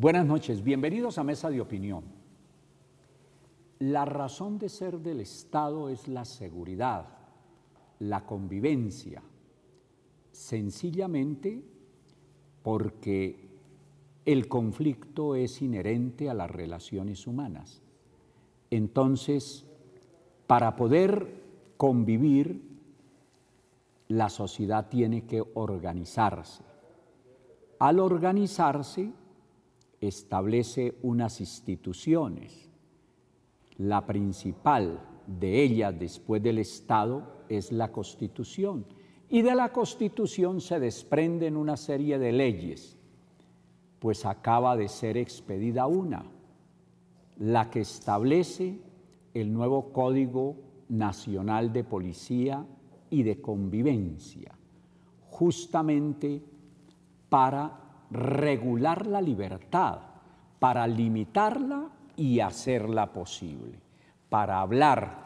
Buenas noches, bienvenidos a Mesa de Opinión. La razón de ser del Estado es la seguridad, la convivencia, sencillamente porque el conflicto es inherente a las relaciones humanas. Entonces, para poder convivir, la sociedad tiene que organizarse. Al organizarse, establece unas instituciones. La principal de ellas después del Estado es la Constitución. Y de la Constitución se desprenden una serie de leyes, pues acaba de ser expedida una, la que establece el nuevo Código Nacional de Policía y de Convivencia, justamente para regular la libertad, para limitarla y hacerla posible. Para hablar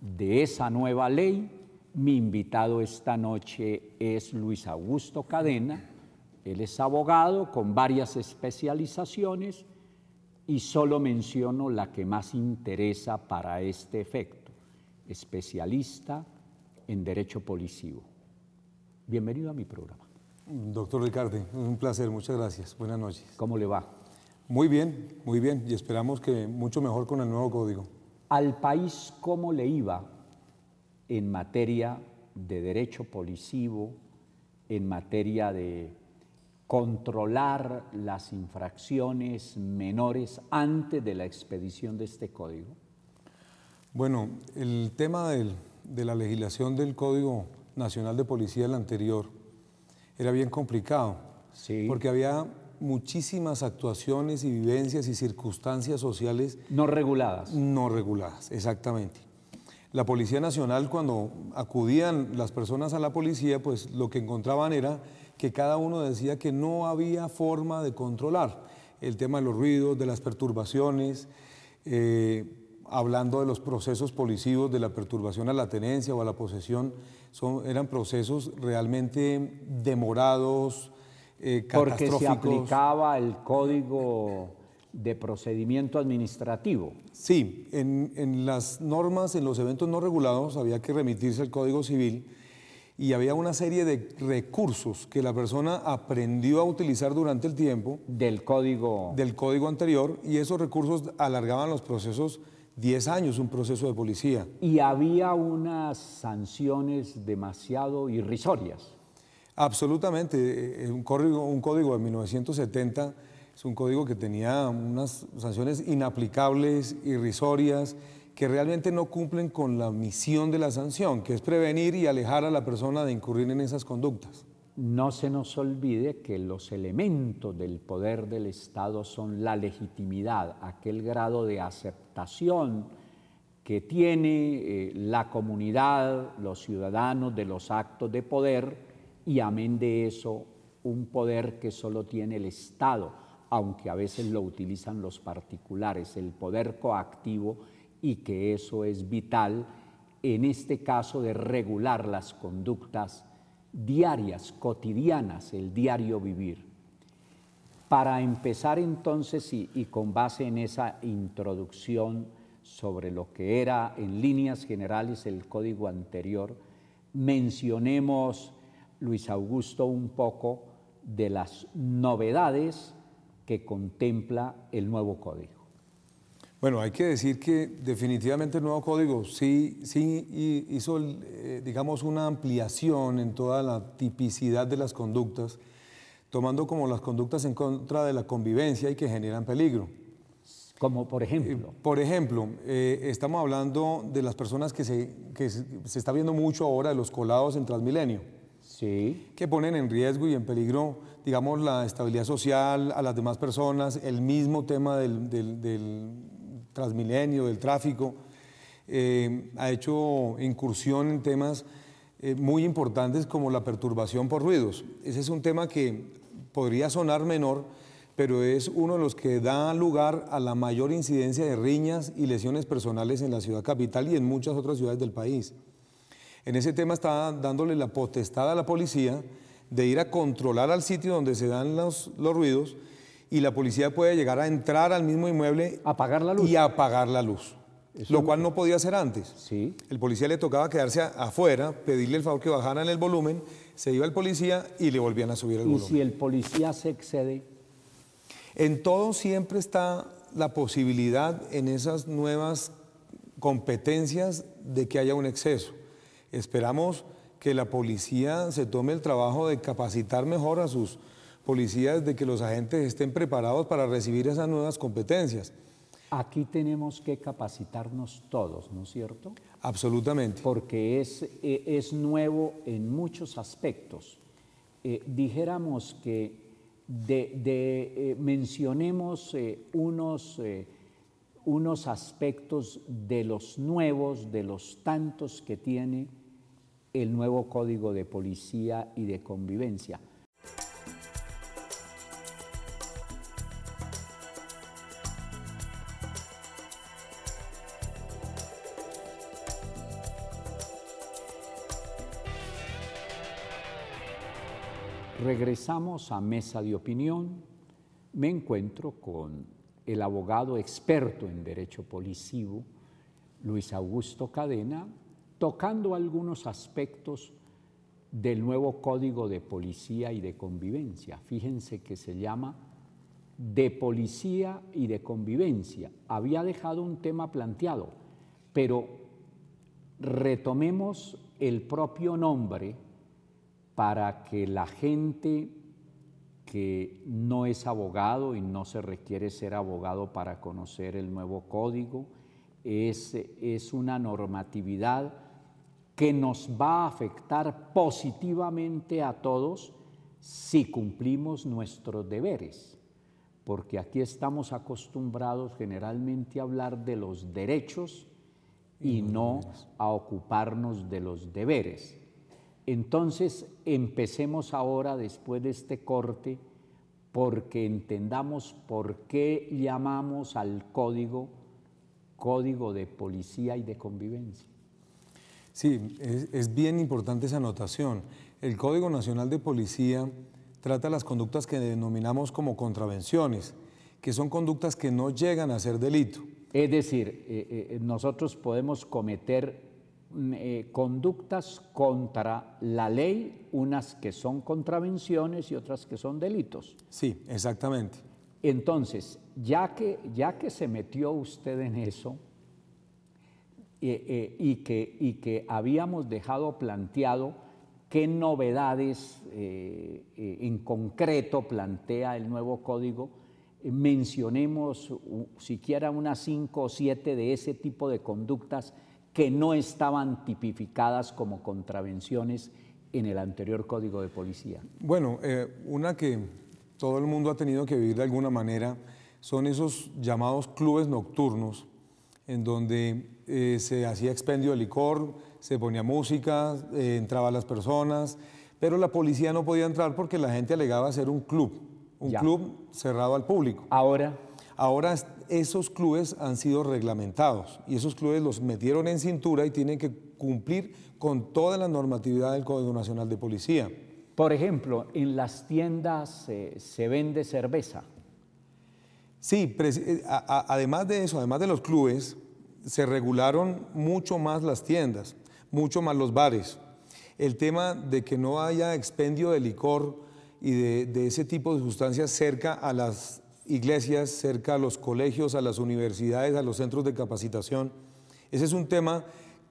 de esa nueva ley, mi invitado esta noche es Luis Augusto Cadena. Él es abogado con varias especializaciones y solo menciono la que más interesa para este efecto, especialista en derecho policivo. Bienvenido a mi programa. Doctor Ricardo, un placer, muchas gracias. Buenas noches. ¿Cómo le va? Muy bien, muy bien, y esperamos que mucho mejor con el nuevo código. Al país, ¿cómo le iba en materia de derecho policivo, en materia de controlar las infracciones menores antes de la expedición de este código? Bueno, el tema de la legislación del Código Nacional de Policía, el anterior, era bien complicado. Sí. Porque había muchísimas actuaciones y vivencias y circunstancias sociales. No reguladas. No reguladas, exactamente. La Policía Nacional, cuando acudían las personas a la policía, pues lo que encontraban era que cada uno decía que no había forma de controlar el tema de los ruidos, de las perturbaciones. Eh, hablando de los procesos policivos, de la perturbación a la tenencia o a la posesión, son, eran procesos realmente demorados, eh, Porque se aplicaba el código de procedimiento administrativo. Sí, en, las normas, en los eventos no regulados, había que remitirse al Código Civil y había una serie de recursos que la persona aprendió a utilizar durante el tiempo. Del código. Del código anterior y esos recursos alargaban los procesos 10 años un proceso de policía. Y había unas sanciones demasiado irrisorias. Absolutamente. Eh, un código, un código de 1970 es un código que tenía unas sanciones inaplicables, irrisorias, que realmente no cumplen con la misión de la sanción, que es prevenir y alejar a la persona de incurrir en esas conductas no se nos olvide que los elementos del poder del Estado son la legitimidad, aquel grado de aceptación que tiene eh, la comunidad, los ciudadanos de los actos de poder y amén de eso un poder que solo tiene el Estado, aunque a veces lo utilizan los particulares, el poder coactivo y que eso es vital en este caso de regular las conductas diarias, cotidianas, el diario vivir. Para empezar entonces y, con base en esa introducción sobre lo que era en líneas generales el código anterior, mencionemos, Luis Augusto, un poco de las novedades que contempla el nuevo código. Bueno, hay que decir que definitivamente el nuevo código sí, sí hizo, eh, digamos, una ampliación en toda la tipicidad de las conductas, tomando como las conductas en contra de la convivencia y que generan peligro. Como por ejemplo. Eh, por ejemplo, eh, estamos hablando de las personas que se, que se está viendo mucho ahora, de los colados en Transmilenio. Sí. Que ponen en riesgo y en peligro, digamos, la estabilidad social, a las demás personas, el mismo tema del, del Transmilenio, del tráfico, eh, ha hecho incursión en temas eh, muy importantes como la perturbación por ruidos. Ese es un tema que podría sonar menor, pero es uno de los que da lugar a la mayor incidencia de riñas y lesiones personales en la ciudad capital y en muchas otras ciudades del país. En ese tema está dándole la potestad a la policía de ir a controlar al sitio donde se dan los ruidos y la policía puede llegar a entrar al mismo inmueble. Apagar la luz. Y apagar la luz. lo cual no podía hacer antes. Sí. El policía le tocaba quedarse afuera, pedirle el favor que bajaran el volumen, se iba el policía y le volvían a subir el volumen. ¿Y si el policía se excede? En todo siempre está la posibilidad en esas nuevas competencias de que haya un exceso. Esperamos que la policía se tome el trabajo de capacitar mejor a sus policías de que los agentes estén preparados para recibir esas nuevas competencias. Aquí tenemos que capacitarnos todos, ¿no es cierto? Absolutamente. Porque es, eh, nuevo en muchos aspectos. Eh, dijéramos que de, eh, mencionemos unos, unos aspectos de los nuevos, de los tantos que tiene el nuevo código de policía y de convivencia. regresamos a mesa de opinión, me encuentro con el abogado experto en derecho policivo, Luis Augusto Cadena, tocando algunos aspectos del nuevo Código de Policía y de Convivencia. Fíjense que se llama de Policía y de Convivencia. Había dejado un tema planteado, pero retomemos el propio nombre para que la gente que no es abogado y no se requiere ser abogado para conocer el nuevo código, es, una normatividad que nos va a afectar positivamente a todos si cumplimos nuestros deberes, porque aquí estamos acostumbrados generalmente a hablar de los derechos y, no a ocuparnos de los deberes. Entonces empecemos ahora, después de este corte, porque entendamos por qué llamamos al código código de policía y de convivencia. Sí, es, bien importante esa anotación. El Código Nacional de Policía trata las conductas que denominamos como contravenciones, que son conductas que no llegan a ser delito. Es decir, eh, eh, nosotros podemos cometer Mm, eh, conductas contra la ley, unas que son contravenciones y otras que son delitos. Sí, exactamente. Entonces, ya que, ya que se metió usted en eso eh, eh, y, que, y que habíamos dejado planteado qué novedades en concreto plantea el nuevo código, mencionemos siquiera unas cinco o siete de ese tipo de conductas que no estaban tipificadas como contravenciones en el anterior Código de Policía? Bueno, eh, una que todo el mundo ha tenido que vivir de alguna manera son esos llamados clubes nocturnos, en donde eh, se hacía expendio de licor, se ponía música, eh, entraban las personas, pero la policía no podía entrar porque la gente alegaba ser un club, un club cerrado al público. Ahora. Ahora esos clubes han sido reglamentados y esos clubes los metieron en cintura y tienen que cumplir con toda la normatividad del Código Nacional de Policía. Por ejemplo, en las tiendas eh, se vende cerveza. Sí, eh, además de eso, además de los clubes, se regularon mucho más las tiendas, mucho más los bares. El tema de que no haya expendio de licor y de, de ese tipo de sustancias cerca a las iglesias, cerca a los colegios, a las universidades, a los centros de capacitación. Ese es un tema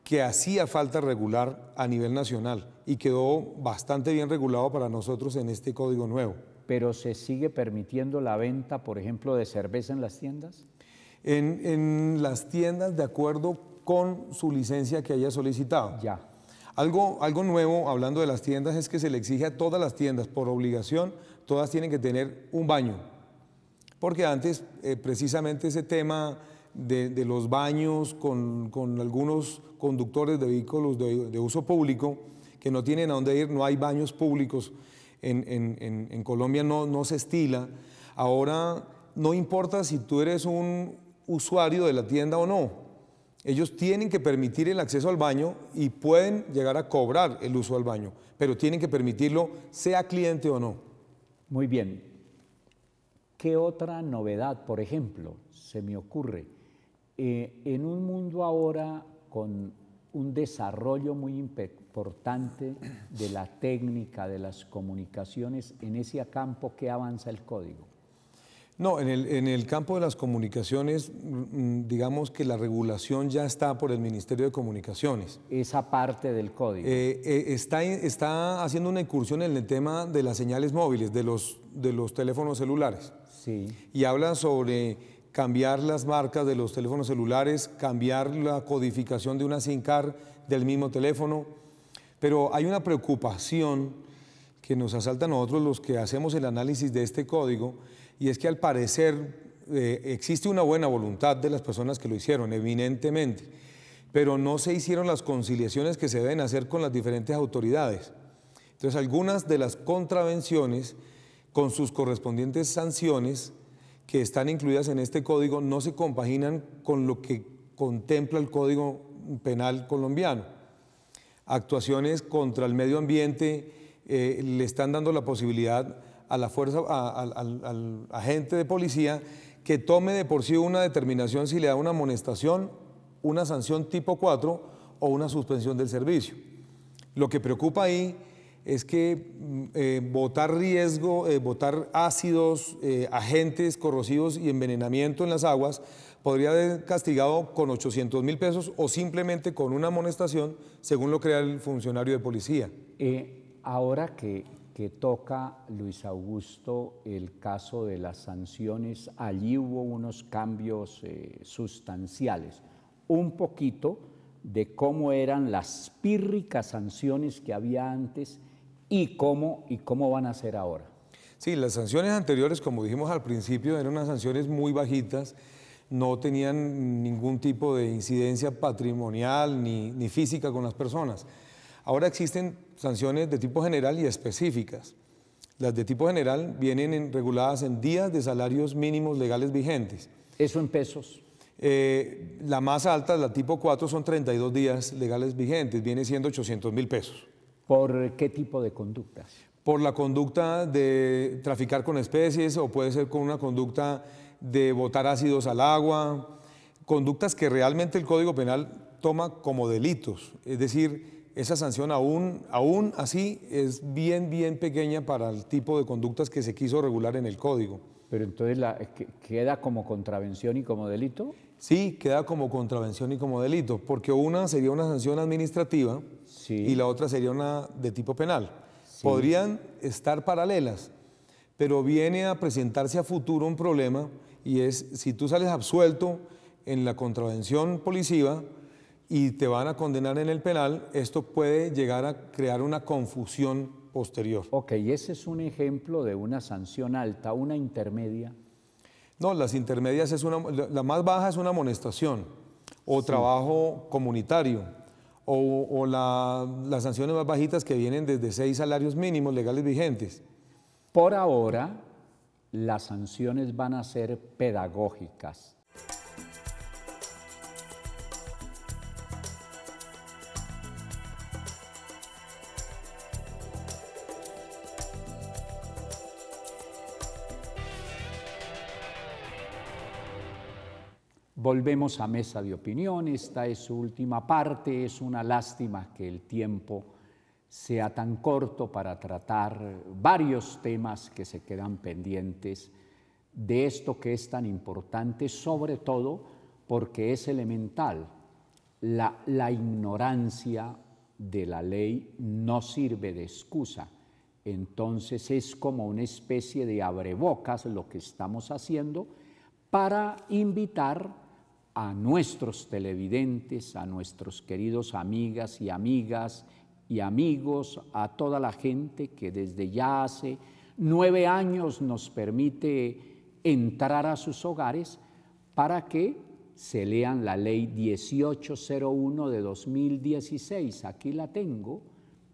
que hacía falta regular a nivel nacional y quedó bastante bien regulado para nosotros en este código nuevo. ¿Pero se sigue permitiendo la venta, por ejemplo, de cerveza en las tiendas? En, las tiendas de acuerdo con su licencia que haya solicitado. Ya. algo nuevo, hablando de las tiendas, es que se le exige a todas las tiendas, por obligación, todas tienen que tener un baño porque antes eh, precisamente ese tema de, los baños con, algunos conductores de vehículos de, uso público que no tienen a dónde ir, no hay baños públicos, en, Colombia no, no se estila. Ahora no importa si tú eres un usuario de la tienda o no, ellos tienen que permitir el acceso al baño y pueden llegar a cobrar el uso al baño, pero tienen que permitirlo sea cliente o no. Muy bien, ¿Qué otra novedad, por ejemplo, se me ocurre? Eh, en un mundo ahora con un desarrollo muy importante de la técnica, de las comunicaciones, en ese campo que avanza el código. No, en el, campo de las comunicaciones, mm, mm, digamos que la regulación ya está por el Ministerio de Comunicaciones. Esa parte del código. Eh, eh, está, haciendo una incursión en el tema de las señales móviles, de los, de los teléfonos celulares. Sí. Y habla sobre cambiar las marcas de los teléfonos celulares, cambiar la codificación de una SIM card del mismo teléfono. Pero hay una preocupación que nos asalta a nosotros los que hacemos el análisis de este código y es que al parecer eh, existe una buena voluntad de las personas que lo hicieron, evidentemente, pero no se hicieron las conciliaciones que se deben hacer con las diferentes autoridades. Entonces, algunas de las contravenciones con sus correspondientes sanciones que están incluidas en este código no se compaginan con lo que contempla el Código Penal colombiano. Actuaciones contra el medio ambiente eh, le están dando la posibilidad a la fuerza, al, agente de policía que tome de por sí una determinación si le da una amonestación, una sanción tipo 4 o una suspensión del servicio. Lo que preocupa ahí es que votar mm, eh, riesgo, votar eh, botar ácidos, eh, agentes corrosivos y envenenamiento en las aguas podría ser castigado con 800 mil pesos o simplemente con una amonestación, según lo crea el funcionario de policía. ahora que, que toca Luis Augusto el caso de las sanciones, allí hubo unos cambios eh, sustanciales, un poquito de cómo eran las pírricas sanciones que había antes y cómo, y cómo van a ser ahora. Sí, las sanciones anteriores, como dijimos al principio, eran unas sanciones muy bajitas, no tenían ningún tipo de incidencia patrimonial ni física con las personas. Ahora existen sanciones de tipo general y específicas. Las de tipo general vienen reguladas en días de salarios mínimos legales vigentes. ¿Eso en pesos? Eh, la más alta, la tipo 4, son 32 días legales vigentes, viene siendo 800 mil pesos. ¿Por qué tipo de conductas? Por la conducta de traficar con especies o puede ser con una conducta de botar ácidos al agua, conductas que realmente el Código Penal toma como delitos, es decir, esa sanción aún, aún así es bien, bien pequeña para el tipo de conductas que se quiso regular en el código. Pero entonces la, eh, queda como contravención y como delito. Sí, queda como contravención y como delito, porque una sería una sanción administrativa y la otra sería una de tipo penal. Podrían estar paralelas, pero viene a presentarse a futuro un problema y es si tú sales absuelto en la contravención policiva, y te van a condenar en el penal, esto puede llegar a crear una confusión posterior. Ok, ¿y ese es un ejemplo de una sanción alta, una intermedia. No, las intermedias es una, la más baja es una amonestación o trabajo comunitario o, las sanciones más bajitas que vienen desde seis salarios mínimos legales vigentes. Por ahora, las sanciones van a ser pedagógicas Volvemos a mesa de opinión, esta es su última parte, es una lástima que el tiempo sea tan corto para tratar varios temas que se quedan pendientes de esto que es tan importante, sobre todo porque es elemental. La, ignorancia de la ley no sirve de excusa. Entonces es como una especie de abrebocas lo que estamos haciendo para invitar a nuestros televidentes, a nuestros queridos amigas y amigas y amigos, a toda la gente que desde ya hace nueve años nos permite entrar a sus hogares para que se lean la ley 1801 de 2016. Aquí la tengo.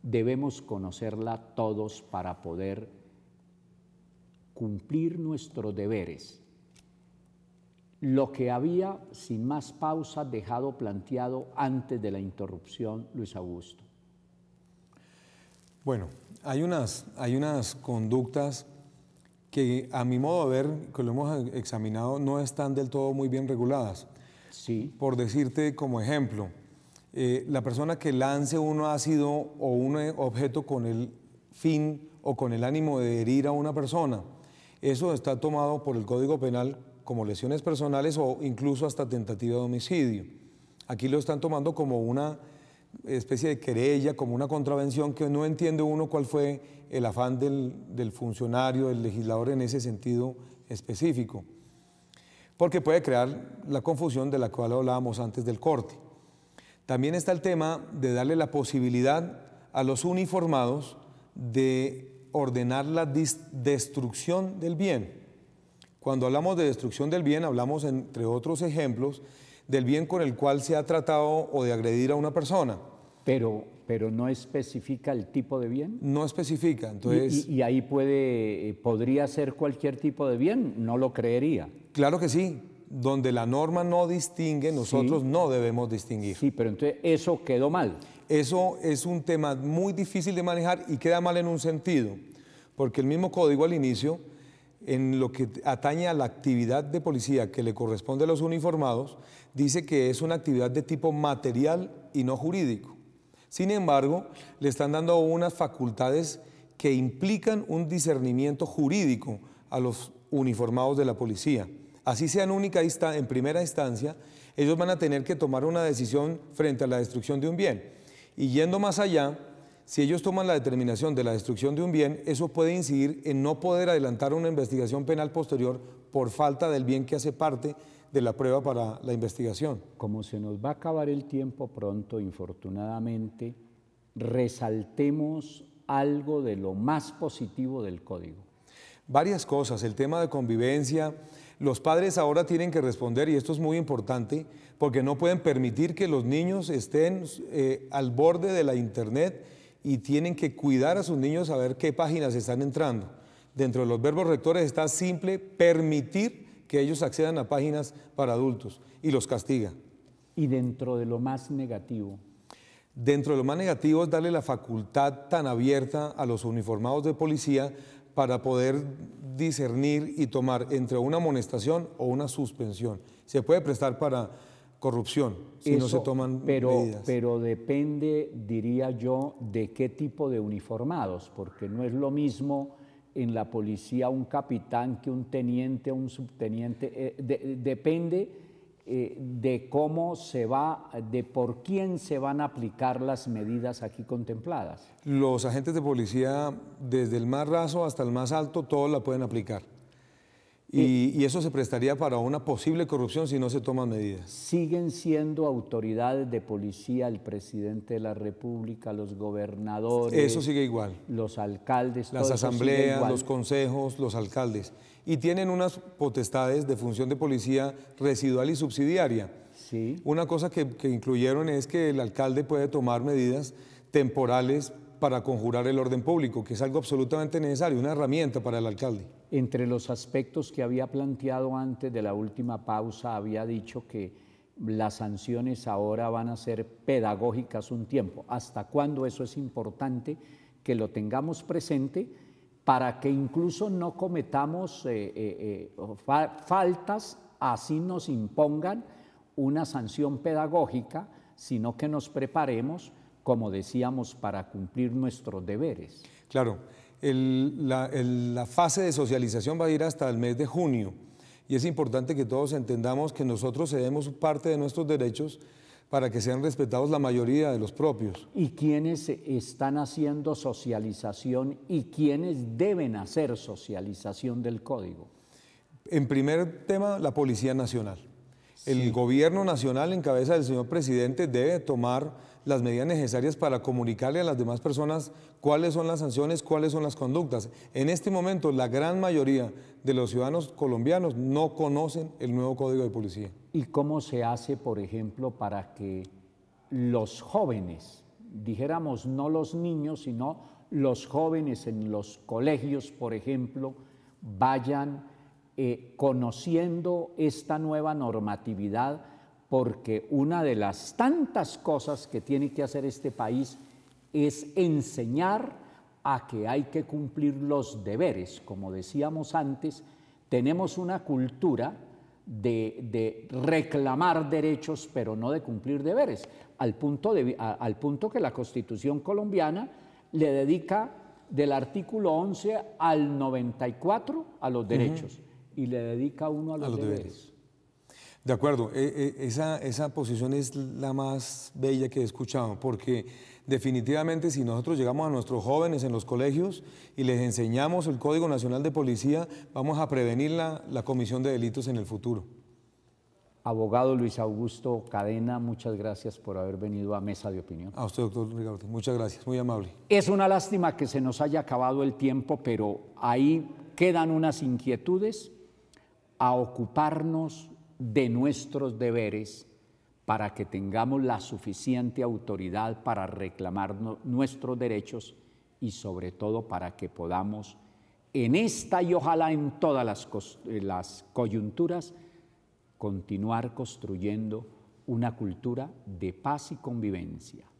Debemos conocerla todos para poder cumplir nuestros deberes lo que había, sin más pausa, dejado planteado antes de la interrupción Luis Augusto. Bueno, hay unas, hay unas conductas que a mi modo de ver, que lo hemos examinado, no están del todo muy bien reguladas. Sí. Por decirte como ejemplo, eh, la persona que lance un ácido o un eh, objeto con el fin o con el ánimo de herir a una persona, eso está tomado por el Código Penal como lesiones personales o incluso hasta tentativa de homicidio. Aquí lo están tomando como una especie de querella, como una contravención que no entiende uno cuál fue el afán del, funcionario, del legislador en ese sentido específico, porque puede crear la confusión de la cual hablábamos antes del corte. También está el tema de darle la posibilidad a los uniformados de ordenar la destrucción del bien. Cuando hablamos de destrucción del bien, hablamos, entre otros ejemplos, del bien con el cual se ha tratado o de agredir a una persona. Pero, pero no especifica el tipo de bien. No especifica, entonces. Y, ahí puede, eh, podría ser cualquier tipo de bien, no lo creería. Claro que sí, donde la norma no distingue, nosotros no debemos distinguir. Sí, pero entonces eso quedó mal. Eso es un tema muy difícil de manejar y queda mal en un sentido, porque el mismo código al inicio en lo que atañe a la actividad de policía que le corresponde a los uniformados, dice que es una actividad de tipo material y no jurídico. Sin embargo, le están dando unas facultades que implican un discernimiento jurídico a los uniformados de la policía. Así sea única en primera instancia, ellos van a tener que tomar una decisión frente a la destrucción de un bien. Y yendo más allá, si ellos toman la determinación de la destrucción de un bien, eso puede incidir en no poder adelantar una investigación penal posterior por falta del bien que hace parte de la prueba para la investigación. Como se nos va a acabar el tiempo pronto, infortunadamente, resaltemos algo de lo más positivo del código. Varias cosas, el tema de convivencia, los padres ahora tienen que responder, y esto es muy importante, porque no pueden permitir que los niños estén eh, al borde de la Internet y tienen que cuidar a sus niños a ver qué páginas están entrando. Dentro de los verbos rectores está simple permitir que ellos accedan a páginas para adultos y los castiga. Y dentro de lo más negativo. Dentro de lo más negativo es darle la facultad tan abierta a los uniformados de policía para poder discernir y tomar entre una amonestación o una suspensión. Se puede prestar para corrupción si no se toman pero, medidas. Pero depende, diría yo, de qué tipo de uniformados, porque no es lo mismo en la policía un capitán que un teniente, un subteniente. Eh, depende eh, de cómo se va, de por quién se van a aplicar las medidas aquí contempladas. Los agentes de policía, desde el más raso hasta el más alto, todos la pueden aplicar. Eh, y, eso se prestaría para una posible corrupción si no se toman medidas. Siguen siendo autoridades de policía el presidente de la República, los gobernadores. Eso sigue igual. Los alcaldes. Las asambleas, los consejos, los alcaldes. Y tienen unas potestades de función de policía residual y subsidiaria. Sí. Una cosa que incluyeron es que el alcalde puede tomar medidas temporales para conjurar el orden público, que es algo absolutamente necesario, una herramienta para el alcalde entre los aspectos que había planteado antes de la última pausa, había dicho que las sanciones ahora van a ser pedagógicas un tiempo. ¿Hasta cuándo eso es importante que lo tengamos presente para que incluso no cometamos eh, eh, eh, faltas, así nos impongan una sanción pedagógica, sino que nos preparemos, como decíamos, para cumplir nuestros deberes? Claro la, la fase de socialización va a ir hasta el mes de junio y es importante que todos entendamos que nosotros cedemos parte de nuestros derechos para que sean respetados la mayoría de los propios. ¿Y quiénes están haciendo socialización y quiénes deben hacer socialización del código? En primer tema, la Policía Nacional. El gobierno nacional en cabeza del señor presidente debe tomar las medidas necesarias para comunicarle a las demás personas cuáles son las sanciones, cuáles son las conductas. En este momento, la gran mayoría de los ciudadanos colombianos no conocen el nuevo Código de Policía. ¿Y cómo se hace, por ejemplo, para que los jóvenes, dijéramos no los niños, sino los jóvenes en los colegios, por ejemplo, vayan eh, conociendo esta nueva normatividad, porque una de las tantas cosas que tiene que hacer este país es enseñar a que hay que cumplir los deberes. Como decíamos antes, tenemos una cultura de, reclamar derechos, pero no de cumplir deberes, al punto, de, al punto que la Constitución colombiana le dedica del artículo 11 al 94 a los derechos y le dedica uno a los, deberes. De acuerdo, e, e, esa, esa posición es la más bella que he escuchado, porque definitivamente si nosotros llegamos a nuestros jóvenes en los colegios y les enseñamos el Código Nacional de Policía, vamos a prevenir la, la comisión de delitos en el futuro. Abogado Luis Augusto Cadena, muchas gracias por haber venido a Mesa de Opinión. A usted, doctor Ricardo, muchas gracias, muy amable. Es una lástima que se nos haya acabado el tiempo, pero ahí quedan unas inquietudes a ocuparnos de nuestros deberes para que tengamos la suficiente autoridad para reclamar nuestros derechos y sobre todo para que podamos en esta y ojalá en todas las eh, coyunturas continuar construyendo una cultura de paz y convivencia.